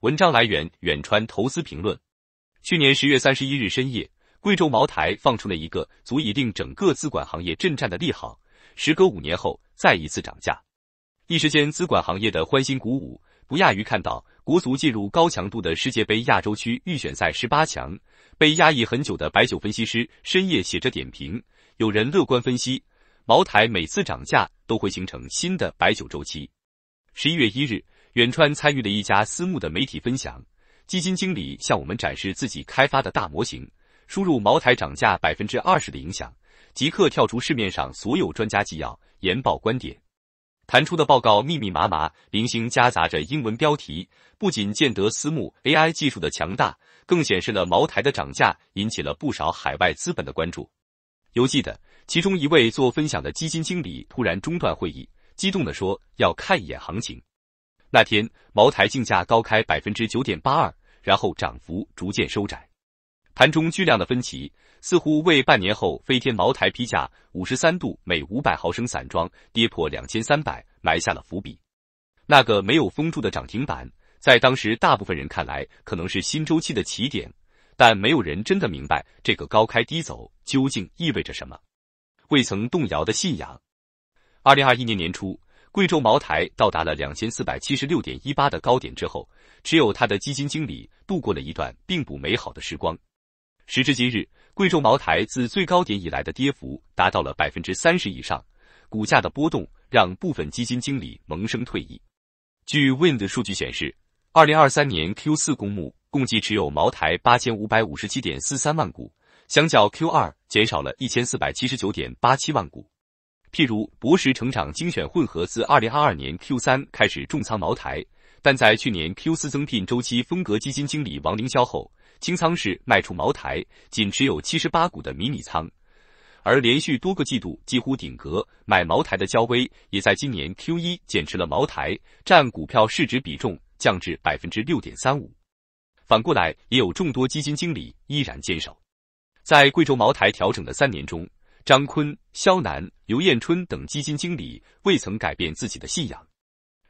文章来源：远川投资评论。去年十月三十一日深夜，贵州茅台放出了一个足以令整个资管行业震颤的利好，时隔五年后再一次涨价，一时间资管行业的欢欣鼓舞不亚于看到国足进入高强度的世界杯亚洲区预选赛十八强。被压抑很久的白酒分析师深夜写着点评，有人乐观分析，茅台每次涨价都会形成新的白酒周期。十一月一日。远川参与了一家私募的媒体分享，基金经理向我们展示自己开发的大模型，输入茅台涨价百分之二十的影响，即刻跳出市面上所有专家纪要、研报观点。弹出的报告密密麻麻，零星夹杂着英文标题，不仅见得私募 AI 技术的强大，更显示了茅台的涨价引起了不少海外资本的关注。犹记得，其中一位做分享的基金经理突然中断会议，激动地说要看一眼行情。那天，茅台竞价高开百分之九点八二，然后涨幅逐渐收窄。盘中巨量的分歧，似乎为半年后飞天茅台批价五十三度每五百毫升散装跌破两千三百埋下了伏笔。那个没有封住的涨停板，在当时大部分人看来，可能是新周期的起点，但没有人真的明白这个高开低走究竟意味着什么。未曾动摇的信仰。二零二一年年初。贵州茅台到达了两千四百七十六点一八的高点之后，持有它的基金经理度过了一段并不美好的时光。时至今日，贵州茅台自最高点以来的跌幅达到了百分之三十以上，股价的波动让部分基金经理萌生退意。据 Wind 数据显示，二零二三年 Q 四公募共计持有茅台八千五百五十七点四三万股，相较 Q 二减少了一千四百七十九点八七万股。譬如博时成长精选混合自二零二二年 Q 三开始重仓茅台，但在去年 Q 四增聘周期风格基金经理王凌霄后，清仓式卖出茅台，仅持有七十八股的迷你仓。而连续多个季度几乎顶格买茅台的焦威，也在今年 Q 一减持了茅台，占股票市值比重降至百分之六点三五。反过来，也有众多基金经理依然坚守，在贵州茅台调整的三年中。张坤、肖楠、刘艳春等基金经理未曾改变自己的信仰，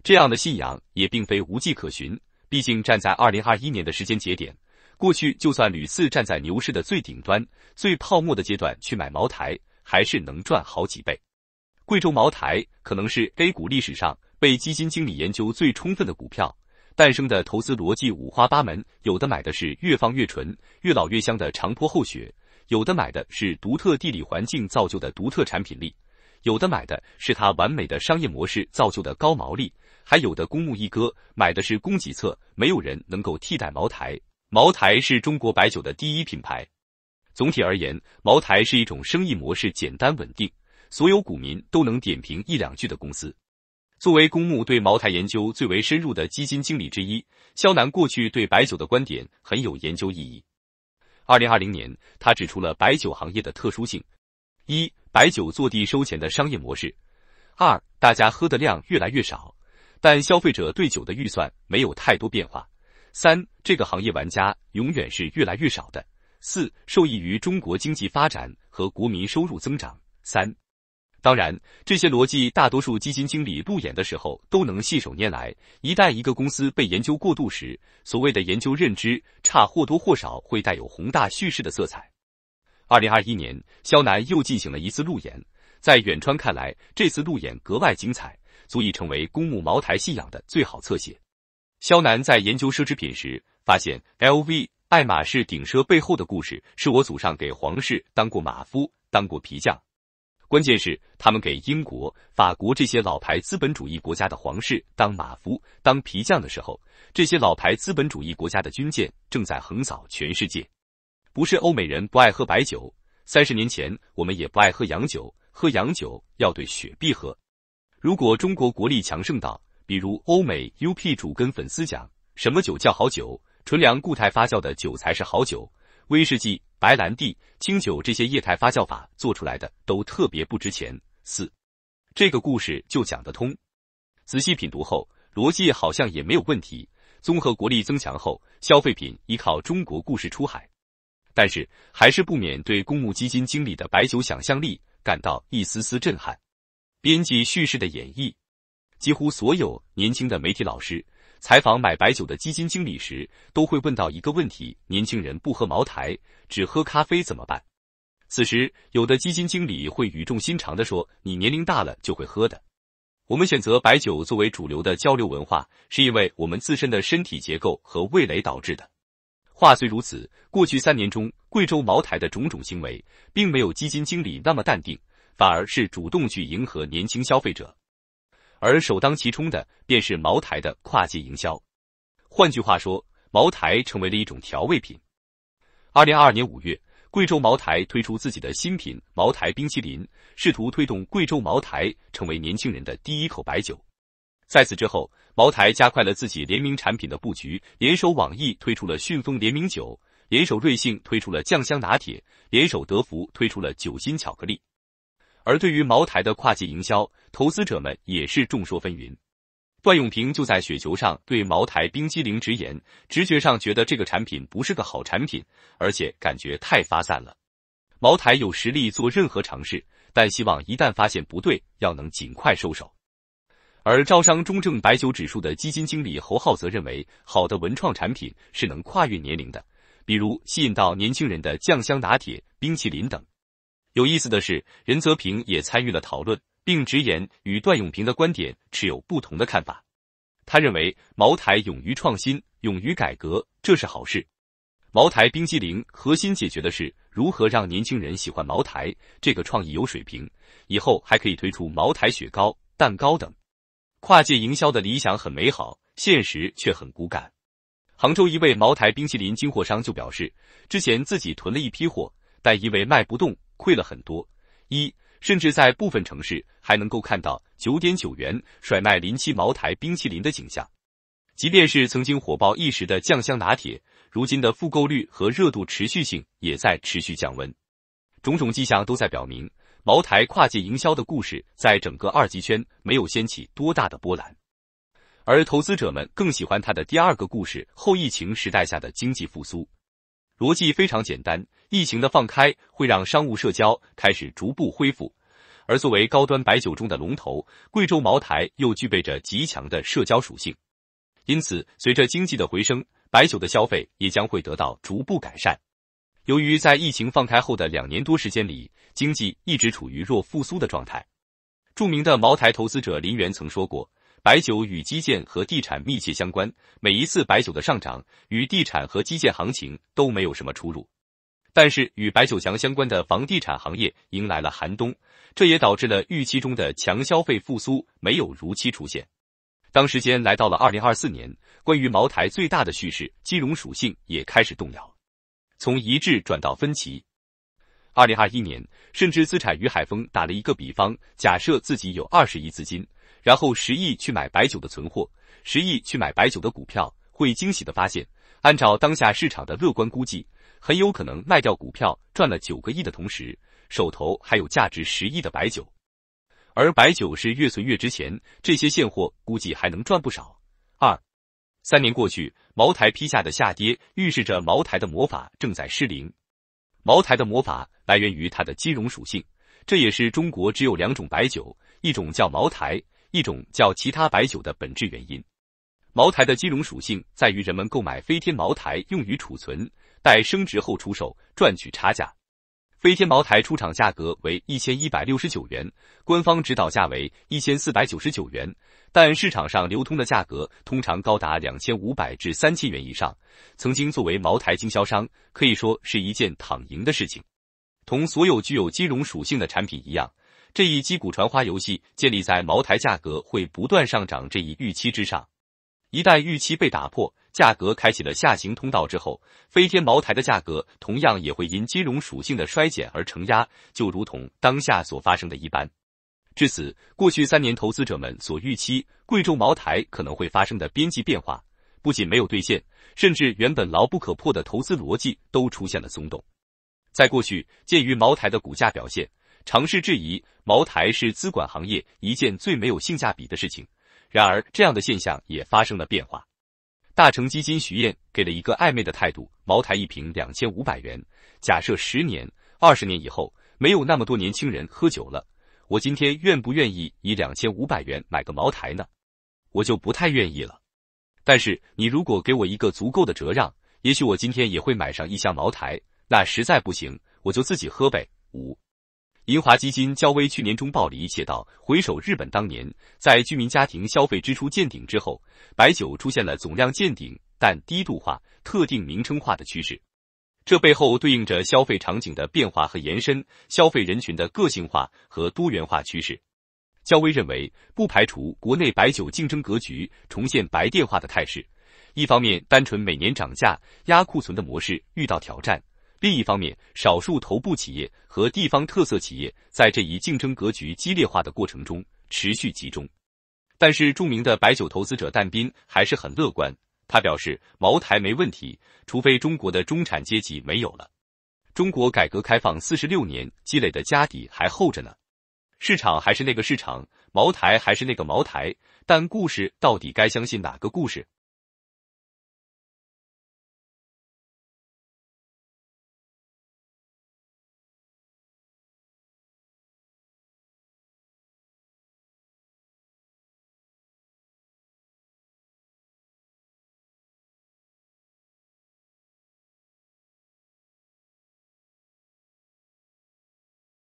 这样的信仰也并非无迹可寻。毕竟站在二零二一年的时间节点，过去就算屡次站在牛市的最顶端、最泡沫的阶段去买茅台，还是能赚好几倍。贵州茅台可能是 A 股历史上被基金经理研究最充分的股票，诞生的投资逻辑五花八门，有的买的是越放越纯、越老越香的长坡厚雪。有的买的是独特地理环境造就的独特产品力，有的买的是它完美的商业模式造就的高毛利，还有的公募一哥买的是供给侧，没有人能够替代茅台。茅台是中国白酒的第一品牌。总体而言，茅台是一种生意模式简单稳定，所有股民都能点评一两句的公司。作为公募对茅台研究最为深入的基金经理之一，肖南过去对白酒的观点很有研究意义。二零二零年，他指出了白酒行业的特殊性：一、白酒坐地收钱的商业模式；二、大家喝的量越来越少，但消费者对酒的预算没有太多变化；三、这个行业玩家永远是越来越少的；四、受益于中国经济发展和国民收入增长。三当然，这些逻辑大多数基金经理路演的时候都能信手拈来。一旦一个公司被研究过度时，所谓的研究认知差或多或少会带有宏大叙事的色彩。二零二一年，肖楠又进行了一次路演，在远川看来，这次路演格外精彩，足以成为公募茅台信仰的最好侧写。肖楠在研究奢侈品时，发现 LV、爱马仕顶奢背后的故事是我祖上给皇室当过马夫，当过皮匠。关键是，他们给英国、法国这些老牌资本主义国家的皇室当马夫、当皮匠的时候，这些老牌资本主义国家的军舰正在横扫全世界。不是欧美人不爱喝白酒，三十年前我们也不爱喝洋酒，喝洋酒要兑雪碧喝。如果中国国力强盛到，比如欧美 UP 主跟粉丝讲，什么酒叫好酒？纯粮固态发酵的酒才是好酒，威士忌。白兰地、清酒这些液态发酵法做出来的都特别不值钱。四，这个故事就讲得通。仔细品读后，逻辑好像也没有问题。综合国力增强后，消费品依靠中国故事出海，但是还是不免对公募基金经理的白酒想象力感到一丝丝震撼。编辑叙事的演绎，几乎所有年轻的媒体老师。采访买白酒的基金经理时，都会问到一个问题：年轻人不喝茅台，只喝咖啡怎么办？此时，有的基金经理会语重心长地说：“你年龄大了就会喝的。”我们选择白酒作为主流的交流文化，是因为我们自身的身体结构和味蕾导致的。话虽如此，过去三年中，贵州茅台的种种行为，并没有基金经理那么淡定，反而是主动去迎合年轻消费者。而首当其冲的便是茅台的跨界营销，换句话说，茅台成为了一种调味品。二零二二年五月，贵州茅台推出自己的新品茅台冰淇淋，试图推动贵州茅台成为年轻人的第一口白酒。在此之后，茅台加快了自己联名产品的布局，联手网易推出了“迅风”联名酒，联手瑞幸推出了酱香拿铁，联手德芙推出了酒心巧克力。而对于茅台的跨界营销，投资者们也是众说纷纭。段永平就在雪球上对茅台冰激凌直言，直觉上觉得这个产品不是个好产品，而且感觉太发散了。茅台有实力做任何尝试，但希望一旦发现不对，要能尽快收手。而招商中证白酒指数的基金经理侯浩则认为，好的文创产品是能跨越年龄的，比如吸引到年轻人的酱香拿铁、冰淇淋等。有意思的是，任泽平也参与了讨论，并直言与段永平的观点持有不同的看法。他认为，茅台勇于创新、勇于改革，这是好事。茅台冰淇淋核心解决的是如何让年轻人喜欢茅台，这个创意有水平，以后还可以推出茅台雪糕、蛋糕等。跨界营销的理想很美好，现实却很骨感。杭州一位茅台冰淇淋进货商就表示，之前自己囤了一批货，但因为卖不动。亏了很多，一甚至在部分城市还能够看到九点九元甩卖临期茅台冰淇淋的景象。即便是曾经火爆一时的酱香拿铁，如今的复购率和热度持续性也在持续降温。种种迹象都在表明，茅台跨界营销的故事在整个二级圈没有掀起多大的波澜，而投资者们更喜欢它的第二个故事：后疫情时代下的经济复苏。逻辑非常简单，疫情的放开会让商务社交开始逐步恢复，而作为高端白酒中的龙头，贵州茅台又具备着极强的社交属性，因此，随着经济的回升，白酒的消费也将会得到逐步改善。由于在疫情放开后的两年多时间里，经济一直处于弱复苏的状态，著名的茅台投资者林元曾说过。白酒与基建和地产密切相关，每一次白酒的上涨与地产和基建行情都没有什么出入。但是与白酒强相关的房地产行业迎来了寒冬，这也导致了预期中的强消费复苏没有如期出现。当时间来到了二零二四年，关于茅台最大的叙事金融属性也开始动摇，从一致转到分歧。二零二一年，甚至资产于海峰打了一个比方，假设自己有二十亿资金，然后十亿去买白酒的存货，十亿去买白酒的股票，会惊喜的发现，按照当下市场的乐观估计，很有可能卖掉股票赚了九个亿的同时，手头还有价值十亿的白酒，而白酒是越存越值钱，这些现货估计还能赚不少。二，三年过去，茅台批下的下跌预示着茅台的魔法正在失灵。茅台的魔法来源于它的金融属性，这也是中国只有两种白酒，一种叫茅台，一种叫其他白酒的本质原因。茅台的金融属性在于人们购买飞天茅台用于储存，待升值后出售，赚取差价。飞天茅台出厂价格为一千一百六十九元，官方指导价为一千四百九十九元，但市场上流通的价格通常高达两千五百至三千元以上。曾经作为茅台经销商，可以说是一件躺赢的事情。同所有具有金融属性的产品一样，这一击鼓传花游戏建立在茅台价格会不断上涨这一预期之上。一旦预期被打破，价格开启了下行通道之后，飞天茅台的价格同样也会因金融属性的衰减而承压，就如同当下所发生的一般。至此，过去三年投资者们所预期贵州茅台可能会发生的边际变化，不仅没有兑现，甚至原本牢不可破的投资逻辑都出现了松动。在过去，鉴于茅台的股价表现，尝试质疑茅台是资管行业一件最没有性价比的事情。然而，这样的现象也发生了变化。大成基金徐燕给了一个暧昧的态度。茅台一瓶两千五百元，假设十年、二十年以后没有那么多年轻人喝酒了，我今天愿不愿意以两千五百元买个茅台呢？我就不太愿意了。但是你如果给我一个足够的折让，也许我今天也会买上一箱茅台。那实在不行，我就自己喝呗。五。银华基金焦巍去年中报里写道：“回首日本当年，在居民家庭消费支出见顶之后，白酒出现了总量见顶但低度化、特定名称化的趋势。这背后对应着消费场景的变化和延伸，消费人群的个性化和多元化趋势。”焦威认为，不排除国内白酒竞争格局重现白电化的态势。一方面，单纯每年涨价压库存的模式遇到挑战。另一方面，少数头部企业和地方特色企业在这一竞争格局激烈化的过程中持续集中。但是，著名的白酒投资者但斌还是很乐观，他表示：“茅台没问题，除非中国的中产阶级没有了。中国改革开放四十六年积累的家底还厚着呢，市场还是那个市场，茅台还是那个茅台。但故事到底该相信哪个故事？”